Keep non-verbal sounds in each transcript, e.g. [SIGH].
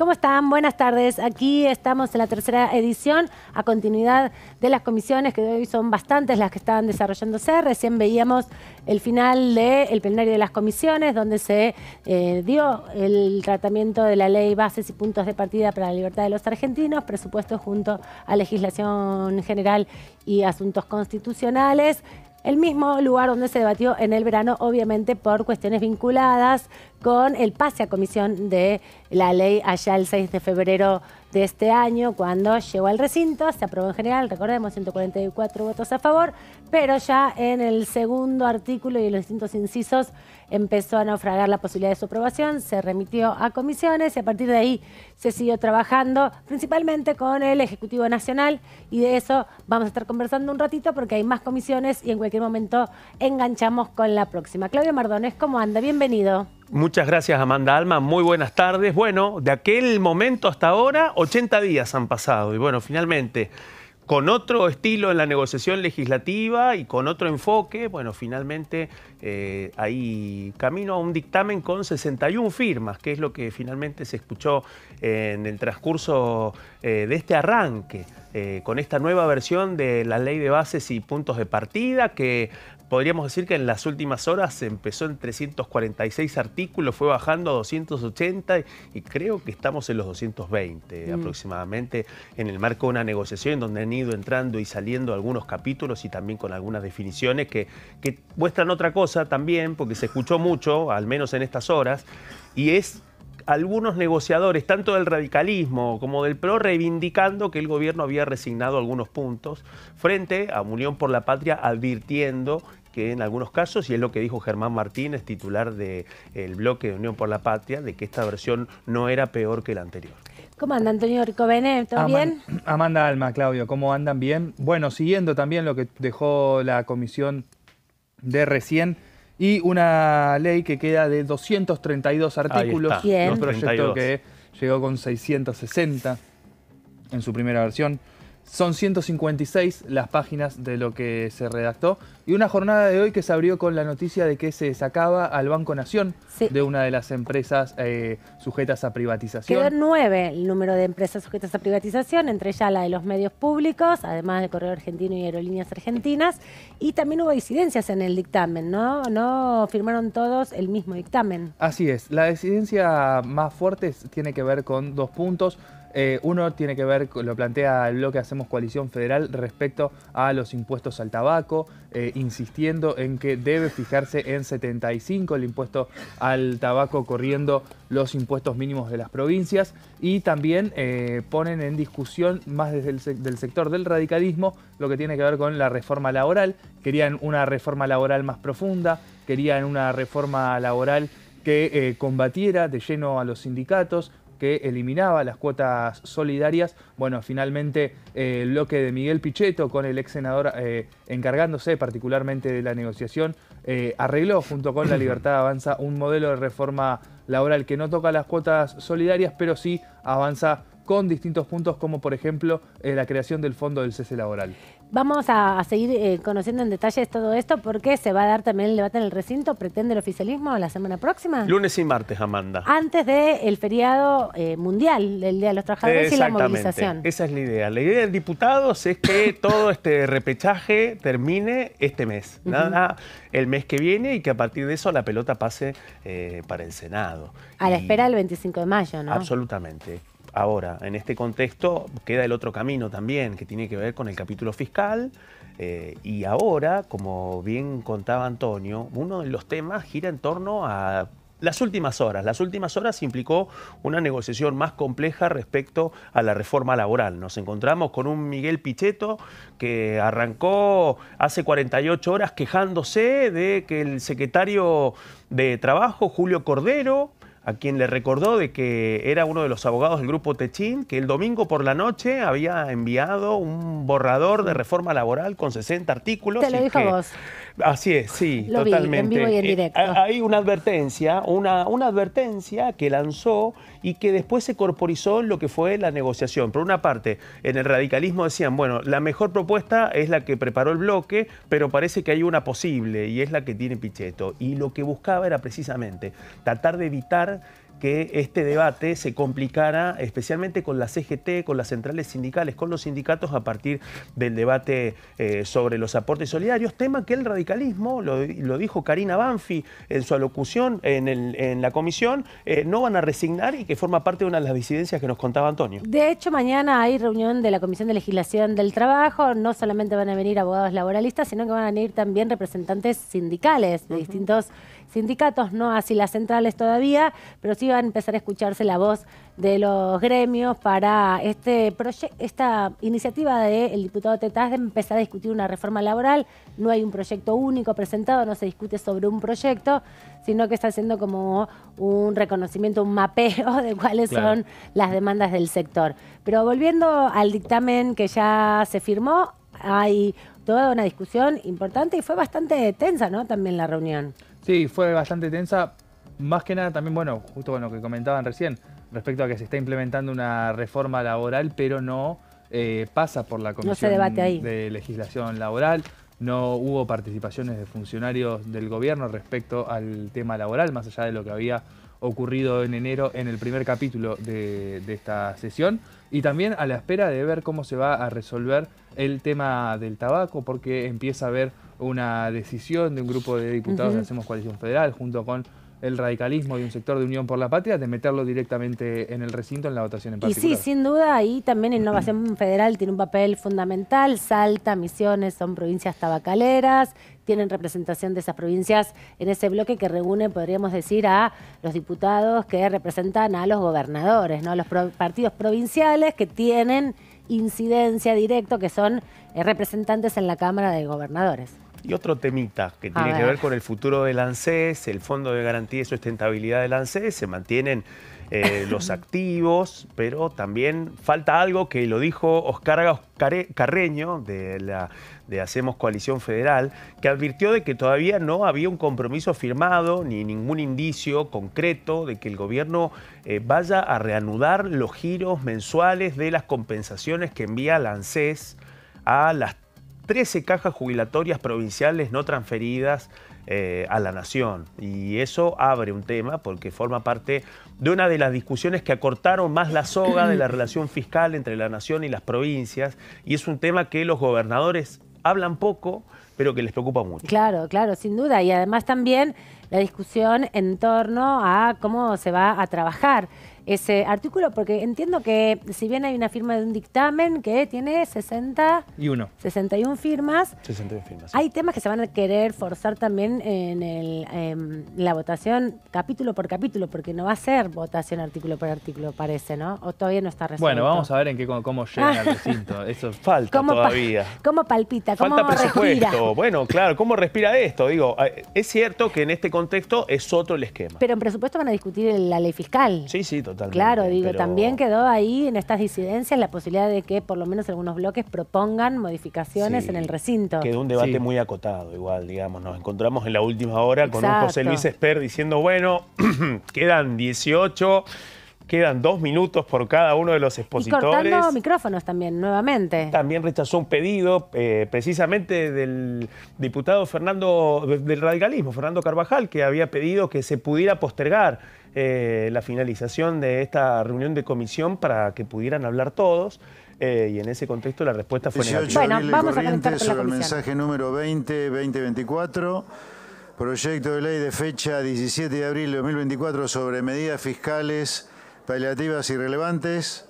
¿Cómo están? Buenas tardes. Aquí estamos en la tercera edición a continuidad de las comisiones que de hoy son bastantes las que estaban desarrollándose. Recién veíamos el final del plenario de las comisiones donde se eh, dio el tratamiento de la ley bases y puntos de partida para la libertad de los argentinos, presupuesto junto a legislación general y asuntos constitucionales. El mismo lugar donde se debatió en el verano, obviamente por cuestiones vinculadas con el pase a comisión de la ley allá el 6 de febrero de este año, cuando llegó al recinto, se aprobó en general, recordemos, 144 votos a favor, pero ya en el segundo artículo y en los distintos incisos empezó a naufragar la posibilidad de su aprobación, se remitió a comisiones y a partir de ahí se siguió trabajando principalmente con el Ejecutivo Nacional y de eso vamos a estar conversando un ratito porque hay más comisiones y en cualquier momento enganchamos con la próxima. Claudia Mardones, ¿cómo anda? Bienvenido. Muchas gracias, Amanda Alma. Muy buenas tardes. Bueno, de aquel momento hasta ahora, 80 días han pasado. Y bueno, finalmente, con otro estilo en la negociación legislativa y con otro enfoque, bueno, finalmente eh, ahí camino a un dictamen con 61 firmas, que es lo que finalmente se escuchó en el transcurso eh, de este arranque. Eh, con esta nueva versión de la ley de bases y puntos de partida que podríamos decir que en las últimas horas se empezó en 346 artículos, fue bajando a 280 y creo que estamos en los 220 mm. aproximadamente en el marco de una negociación donde han ido entrando y saliendo algunos capítulos y también con algunas definiciones que, que muestran otra cosa también, porque se escuchó mucho, al menos en estas horas, y es algunos negociadores, tanto del radicalismo como del PRO, reivindicando que el gobierno había resignado algunos puntos, frente a Unión por la Patria advirtiendo que en algunos casos, y es lo que dijo Germán Martínez, titular del bloque de Unión por la Patria, de que esta versión no era peor que la anterior. ¿Cómo anda Antonio Ricovene? ¿Todo bien? Amanda Alma, Claudio, ¿cómo andan bien? Bueno, siguiendo también lo que dejó la comisión de recién y una ley que queda de 232 artículos, un proyecto que llegó con 660 en su primera versión. Son 156 las páginas de lo que se redactó y una jornada de hoy que se abrió con la noticia de que se sacaba al Banco Nación de una de las empresas eh, sujetas a privatización. Quedó nueve el número de empresas sujetas a privatización, entre ellas la de los medios públicos, además de Correo Argentino y Aerolíneas Argentinas, y también hubo disidencias en el dictamen, ¿no? No firmaron todos el mismo dictamen. Así es, la disidencia más fuerte tiene que ver con dos puntos. Eh, uno tiene que ver, lo plantea el bloque Hacemos Coalición Federal respecto a los impuestos al tabaco, eh, insistiendo en que debe fijarse en 75 el impuesto al tabaco corriendo los impuestos mínimos de las provincias y también eh, ponen en discusión más desde el del sector del radicalismo lo que tiene que ver con la reforma laboral. Querían una reforma laboral más profunda, querían una reforma laboral que combatiera de lleno a los sindicatos, que eliminaba las cuotas solidarias. Bueno, finalmente eh, el bloque de Miguel Pichetto con el ex senador eh, encargándose particularmente de la negociación eh, arregló junto con la [COUGHS] Libertad Avanza un modelo de reforma laboral que no toca las cuotas solidarias, pero sí avanza con distintos puntos como por ejemplo la creación del fondo del cese laboral. Vamos a, seguir eh, conociendo en detalle todo esto porque se va a dar también el debate en el recinto, pretende el oficialismo la semana próxima. Lunes y martes, Amanda. Antes del feriado eh, mundial el Día de los Trabajadores y la movilización. Esa es la idea. La idea del diputados es que [COUGHS] todo este repechaje termine este mes, nada el mes que viene y que a partir de eso la pelota pase eh, para el Senado. A la espera del 25 de mayo, ¿no? Absolutamente. Ahora, en este contexto queda el otro camino también, que tiene que ver con el capítulo fiscal. Eh, y ahora, como bien contaba Antonio, uno de los temas gira en torno a las últimas horas. Las últimas horas implicó una negociación más compleja respecto a la reforma laboral. Nos encontramos con un Miguel Pichetto que arrancó hace 48 horas quejándose de que el secretario de Trabajo, Julio Cordero, a quien le recordó de que era uno de los abogados del grupo Techín, que el domingo por la noche había enviado un borrador de reforma laboral con 60 artículos. Te lo dijo vos. Así es, sí, totalmente. en eh, directo. hay una advertencia, una, una advertencia que lanzó y que después se corporizó en lo que fue la negociación. Por una parte, en el radicalismo decían, bueno, la mejor propuesta es la que preparó el bloque, pero parece que hay una posible y es la que tiene Pichetto. Y lo que buscaba era precisamente tratar de evitar que este debate se complicara, especialmente con la CGT, con las centrales sindicales, con los sindicatos, a partir del debate eh, sobre los aportes solidarios, tema que el radicalismo, lo, dijo Karina Banfi en su alocución en, la comisión, eh, no van a resignar y que forma parte de una de las disidencias que nos contaba Antonio. De hecho, mañana hay reunión de la Comisión de Legislación del Trabajo, no solamente van a venir abogados laboralistas, sino que van a venir también representantes sindicales de distintos sindicatos, no así las centrales todavía, pero sí a empezar a escucharse la voz de los gremios para este esta iniciativa del diputado Tetaz de empezar a discutir una reforma laboral. No hay un proyecto único presentado, no se discute sobre un proyecto, sino que está haciendo como un reconocimiento, un mapeo de cuáles son las demandas del sector. Pero volviendo al dictamen que ya se firmó, hay toda una discusión importante y fue bastante tensa, ¿no? También la reunión. Sí, fue bastante tensa más que nada también, bueno, justo con lo que comentaban recién, respecto a que se está implementando una reforma laboral, pero no eh, pasa por la Comisión de Legislación Laboral, no hubo participaciones de funcionarios del gobierno respecto al tema laboral, más allá de lo que había ocurrido en enero en el primer capítulo de, esta sesión y también a la espera de ver cómo se va a resolver el tema del tabaco porque empieza a haber una decisión de un grupo de diputados que Hacemos Coalición Federal junto con el radicalismo y un sector de Unión por la Patria de meterlo directamente en el recinto en la votación en particular. Y sí, sin duda, ahí también Innovación Federal tiene un papel fundamental. Salta, Misiones son provincias tabacaleras, tienen representación de esas provincias en ese bloque que reúne, podríamos decir, a los diputados que representan a los gobernadores, ¿no? a los partidos provinciales que tienen incidencia directa, que son eh, representantes en la Cámara de Gobernadores. Y otro temita que tiene que ver con el futuro del ANSES, el Fondo de Garantía y Sustentabilidad del ANSES, se mantienen eh, los [LAUGHS] activos, pero también falta algo que lo dijo Oscar Carreño de, la, de Hacemos Coalición Federal, que advirtió de que todavía no había un compromiso firmado ni ningún indicio concreto de que el gobierno eh, vaya a reanudar los giros mensuales de las compensaciones que envía el ANSES a las 13 cajas jubilatorias provinciales no transferidas eh, a la nación. Y eso abre un tema porque forma parte de una de las discusiones que acortaron más la soga de la [CLEARS THROAT] relación fiscal entre la nación y las provincias. Y es un tema que los gobernadores hablan poco, pero que les preocupa mucho. Claro, claro, sin duda. Y además también la discusión en torno a cómo se va a trabajar ese artículo? Porque entiendo que si bien hay una firma de un dictamen que tiene 61 firmas, 61 firmas hay temas que se van a querer forzar también en, el, em, la votación capítulo por capítulo, porque no va a ser votación artículo por artículo, parece, ¿no? O todavía no está resuelto. Bueno, vamos a ver en qué cómo, llega al [LAUGHS] recinto. Eso [LAUGHS] falta todavía. ¿Cómo palpita? ¿Cómo Respira? Bueno, claro, ¿cómo respira esto? Digo, eh, es cierto que en este contexto es otro el esquema. Pero en presupuesto van a discutir la ley fiscal. Sí, sí, Claro, digo, también quedó ahí en estas disidencias la posibilidad de que por lo menos algunos bloques propongan modificaciones en el recinto. Quedó un debate muy acotado, igual, digamos. Nos encontramos en la última hora con un José Luis Esper diciendo, bueno, [CLEARS THROAT] quedan 18 Quedan dos minutos por cada uno de los expositores. Y cortando micrófonos también, nuevamente. También rechazó un pedido eh, precisamente del diputado Fernando, del radicalismo, Fernando Carvajal, que había pedido que se pudiera postergar eh, la finalización de esta reunión de comisión para que pudieran hablar todos. Eh, y en ese contexto la respuesta fue negativa. Bueno, vamos a con sobre el mensaje número 20-2024. Proyecto de ley de fecha 17 de abril de 2024 sobre medidas fiscales paliativas irrelevantes.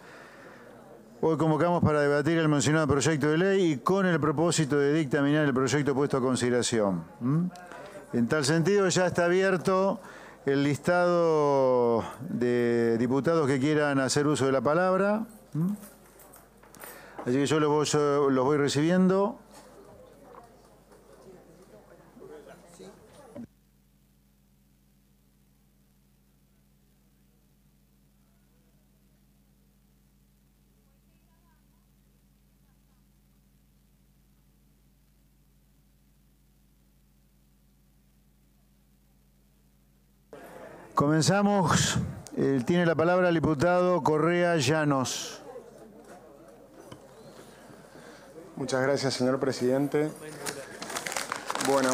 Hoy convocamos para debatir el mencionado proyecto de ley y con el propósito de dictaminar el proyecto puesto a consideración. En tal sentido, ya está abierto el listado de diputados que quieran hacer uso de la palabra. Así que yo los voy recibiendo. Comenzamos. Eh, tiene la palabra el diputado Correa Llanos. Muchas gracias, señor presidente. Bueno,